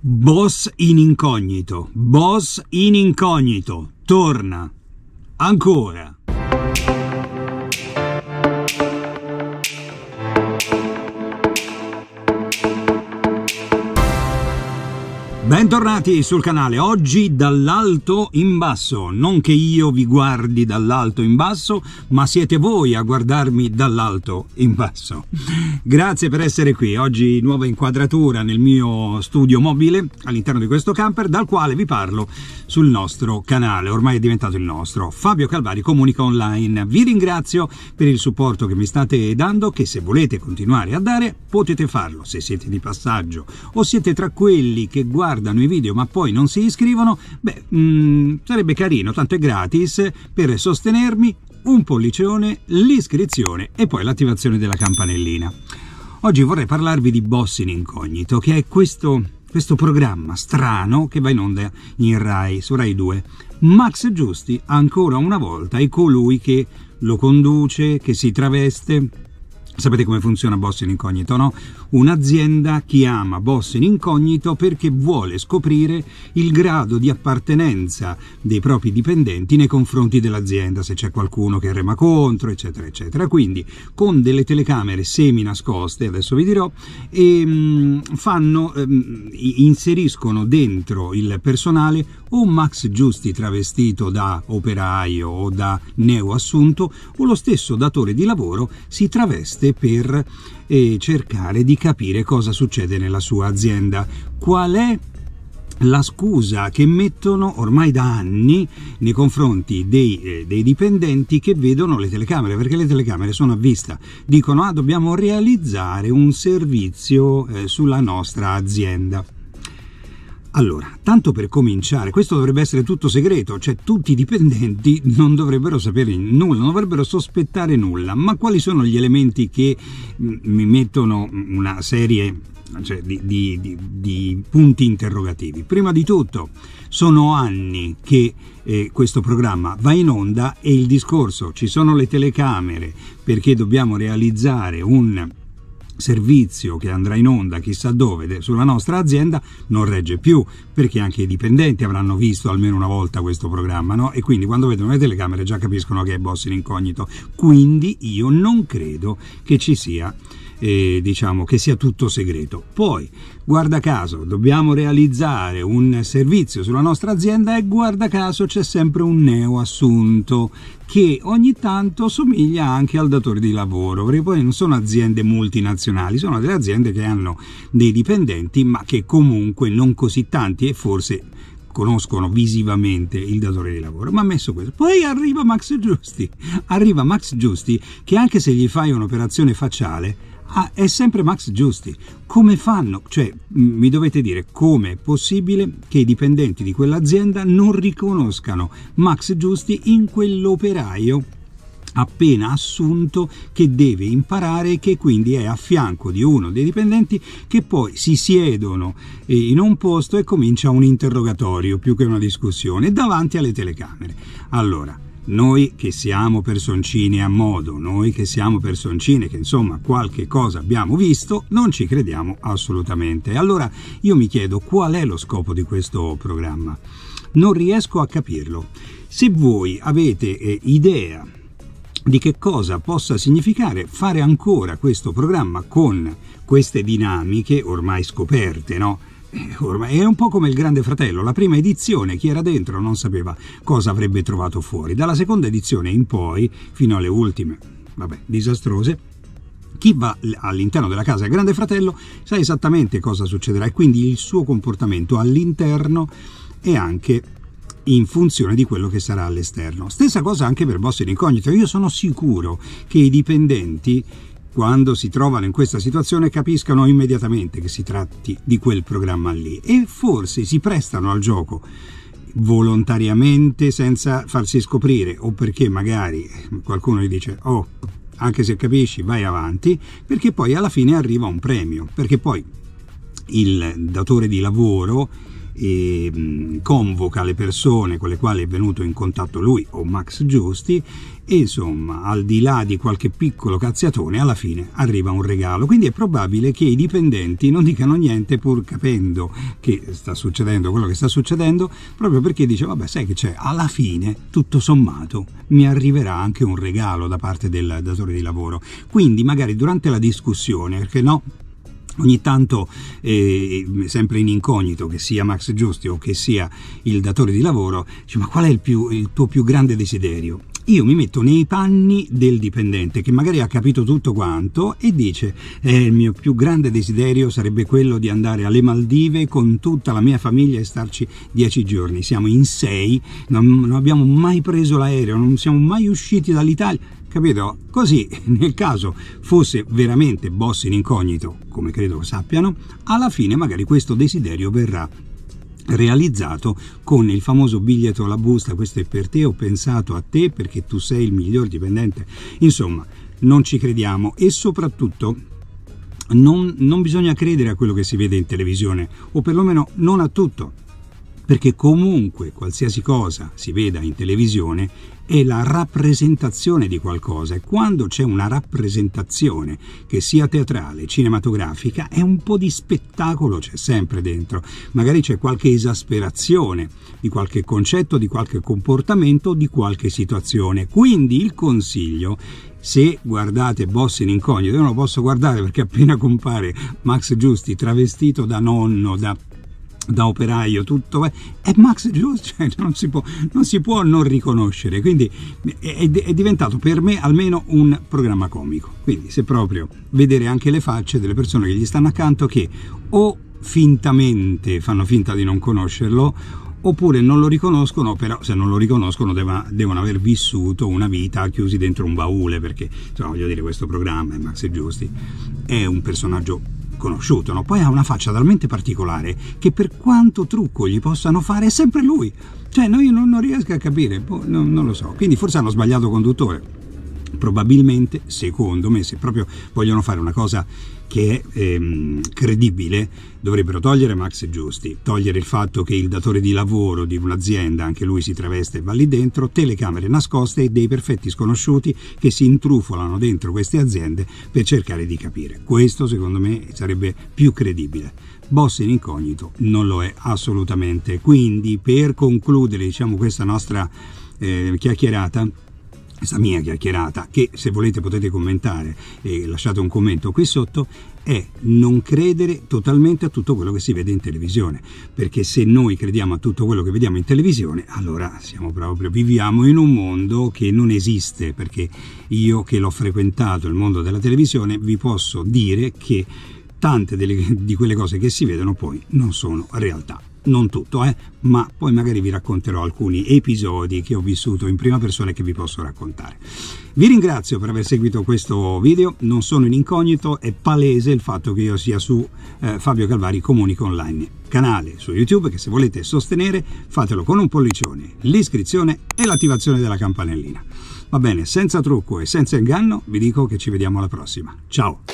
Boss in incognito, boss in incognito, torna ancora. Bentornati sul canale, oggi dall'alto in basso, non che io vi guardi dall'alto in basso, ma siete voi a guardarmi dall'alto in basso. Grazie per essere qui, oggi nuova inquadratura nel mio studio mobile all'interno di questo camper dal quale vi parlo sul nostro canale, ormai è diventato il nostro, Fabio Calvari Comunica Online. Vi ringrazio per il supporto che mi state dando, che se volete continuare a dare potete farlo, se siete di passaggio o siete tra quelli che guardano guardano i video ma poi non si iscrivono, beh, mh, mm, sarebbe carino, tanto è gratis, per sostenermi un pollicione, l'iscrizione e poi l'attivazione della campanellina. Oggi vorrei parlarvi di Boss in Incognito, che è questo, questo programma strano che va in onda in Rai, su Rai 2. Max Giusti ancora una volta è colui che lo conduce, che si traveste Sapete come funziona Boss in Incognito, no? Un'azienda chiama Boss in Incognito perché vuole scoprire il grado di appartenenza dei propri dipendenti nei confronti dell'azienda, se c'è qualcuno che rema contro, eccetera, eccetera. Quindi, con delle telecamere semi nascoste, adesso vi dirò, e, ehm, fanno, ehm, inseriscono dentro il personale o Max Giusti travestito da operaio o da neoassunto, o lo stesso datore di lavoro si traveste cliente per eh, cercare di capire cosa succede nella sua azienda. Qual è la scusa che mettono ormai da anni nei confronti dei, eh, dei, dipendenti che vedono le telecamere, perché le telecamere sono a vista, dicono ah dobbiamo realizzare un servizio eh, sulla nostra azienda. Allora, tanto per cominciare, questo dovrebbe essere tutto segreto, cioè tutti i dipendenti non dovrebbero sapere nulla, non dovrebbero sospettare nulla, ma quali sono gli elementi che mm, mi mettono una serie cioè, di, di, di, di, punti interrogativi? Prima di tutto, sono anni che eh, questo programma va in onda e il discorso, ci sono le telecamere perché dobbiamo realizzare un servizio che andrà in onda chissà dove sulla nostra azienda non regge più perché anche i dipendenti avranno visto almeno una volta questo programma no? e quindi quando vedono le telecamere già capiscono che è boss in incognito quindi io non credo che ci sia eh, diciamo, che sia tutto segreto. Poi, guarda caso, dobbiamo realizzare un servizio sulla nostra azienda e guarda caso c'è sempre un neo assunto che ogni tanto somiglia anche al datore di lavoro, perché poi non sono aziende multinazionali, sono delle aziende che hanno dei dipendenti ma che comunque non così tanti e forse conoscono visivamente il datore di lavoro, ma messo questo. Poi arriva Max Giusti, arriva Max Giusti che anche se gli fai un'operazione facciale, Ah, è sempre Max Giusti. Come fanno? Cioè, mi dovete dire come è possibile che i dipendenti di quell'azienda non riconoscano Max Giusti in quell'operaio appena assunto che deve imparare e che quindi è a fianco di uno dei dipendenti che poi si siedono eh, in un posto e comincia un interrogatorio più che una discussione davanti alle telecamere. Allora, noi che siamo personcine a modo, noi che siamo personcine che insomma qualche cosa abbiamo visto, non ci crediamo assolutamente. Allora io mi chiedo qual è lo scopo di questo programma. Non riesco a capirlo. Se voi avete eh, idea di che cosa possa significare fare ancora questo programma con queste dinamiche ormai scoperte, no? Eh, ormai è un po' come il Grande Fratello, la prima edizione chi era dentro non sapeva cosa avrebbe trovato fuori, dalla seconda edizione in poi, fino alle ultime, vabbè, disastrose, chi va all'interno della casa del Grande Fratello sa esattamente cosa succederà e quindi il suo comportamento all'interno è anche in funzione di quello che sarà all'esterno. Stessa cosa anche per Boss in Incognito. Io sono sicuro che i dipendenti quando si trovano in questa situazione capiscano immediatamente che si tratti di quel programma lì e forse si prestano al gioco volontariamente senza farsi scoprire o perché magari qualcuno gli dice oh anche se capisci vai avanti perché poi alla fine arriva un premio perché poi il datore di lavoro e mm, convoca le persone con le quali è venuto in contatto lui o Max Giusti e insomma al di là di qualche piccolo cazziatone alla fine arriva un regalo quindi è probabile che i dipendenti non dicano niente pur capendo che sta succedendo quello che sta succedendo proprio perché dice vabbè sai che c'è alla fine tutto sommato mi arriverà anche un regalo da parte del datore di lavoro quindi magari durante la discussione perché no Ogni tanto, eh, sempre in incognito, che sia Max Giusti o che sia il datore di lavoro, dice ma qual è il, più, il tuo più grande desiderio? io mi metto nei panni del dipendente che magari ha capito tutto quanto e dice eh, il mio più grande desiderio sarebbe quello di andare alle Maldive con tutta la mia famiglia e starci dieci giorni, siamo in sei, non, non abbiamo mai preso l'aereo, non siamo mai usciti dall'Italia, capito? Così, nel caso fosse veramente boss in incognito, come credo sappiano, alla fine magari questo desiderio verrà realizzato con il famoso biglietto alla busta, questo è per te, ho pensato a te perché tu sei il miglior dipendente. Insomma, non ci crediamo e soprattutto non, non bisogna credere a quello che si vede in televisione, o perlomeno non a tutto perché comunque qualsiasi cosa si veda in televisione è la rappresentazione di qualcosa e quando c'è una rappresentazione che sia teatrale, cinematografica, è un po' di spettacolo c'è sempre dentro. Magari c'è qualche esasperazione di qualche concetto, di qualche comportamento, di qualche situazione. Quindi il consiglio se guardate Boss in incognito, io non lo posso guardare perché appena compare Max Giusti travestito da nonno, da da operaio, tutto è eh, Max Jones, cioè, non, si può, non, si può, non riconoscere, quindi eh, è, è, diventato per me almeno un programma comico. Quindi se proprio vedere anche le facce delle persone che gli stanno accanto che o fintamente fanno finta di non conoscerlo oppure non lo riconoscono, però se non lo riconoscono deva, devono aver vissuto una vita chiusi dentro un baule, perché insomma, voglio dire questo programma, è Max e Giusti, è un personaggio conosciuto, no? poi ha una faccia talmente particolare che per quanto trucco gli possano fare è sempre lui, cioè noi non, non riesco a capire, boh, non, non lo so, quindi forse hanno sbagliato conduttore probabilmente, secondo me, se proprio vogliono fare una cosa che è ehm, credibile, dovrebbero togliere Max Giusti, togliere il fatto che il datore di lavoro di un'azienda, anche lui si traveste e va lì dentro, telecamere nascoste e dei perfetti sconosciuti che si intrufolano dentro queste aziende per cercare di capire. Questo, secondo me, sarebbe più credibile. Boss in incognito non lo è assolutamente. Quindi, per concludere, diciamo, questa nostra eh, chiacchierata, questa mia chiacchierata, che se volete potete commentare e lasciate un commento qui sotto, è non credere totalmente a tutto quello che si vede in televisione, perché se noi crediamo a tutto quello che vediamo in televisione, allora siamo proprio, viviamo in un mondo che non esiste, perché io che l'ho frequentato, il mondo della televisione, vi posso dire che tante delle, di quelle cose che si vedono poi non sono realtà non tutto, eh, ma poi magari vi racconterò alcuni episodi che ho vissuto in prima persona e che vi posso raccontare. Vi ringrazio per aver seguito questo video, non sono in incognito, è palese il fatto che io sia su eh, Fabio Calvari Comunico Online, canale su YouTube che se volete sostenere fatelo con un pollicione, l'iscrizione e l'attivazione della campanellina. Va bene, senza trucco e senza inganno vi dico che ci vediamo alla prossima. Ciao!